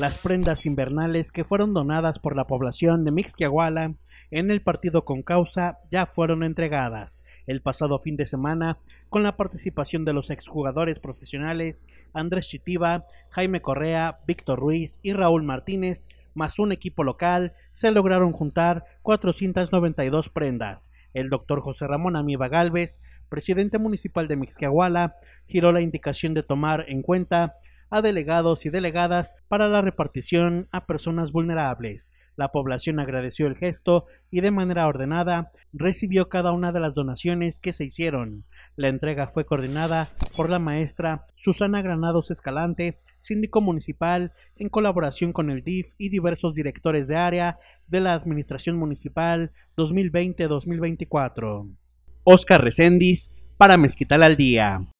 las prendas invernales que fueron donadas por la población de Mixquiahuala en el partido con causa ya fueron entregadas el pasado fin de semana con la participación de los exjugadores profesionales Andrés Chitiba, Jaime Correa, Víctor Ruiz y Raúl Martínez, más un equipo local, se lograron juntar 492 prendas. El doctor José Ramón Amiba Galvez, presidente municipal de Mixquiahuala, giró la indicación de tomar en cuenta a delegados y delegadas para la repartición a personas vulnerables. La población agradeció el gesto y de manera ordenada recibió cada una de las donaciones que se hicieron. La entrega fue coordinada por la maestra Susana Granados Escalante, síndico municipal, en colaboración con el DIF y diversos directores de área de la Administración Municipal 2020-2024. Oscar Recendis para Mezquital al Día.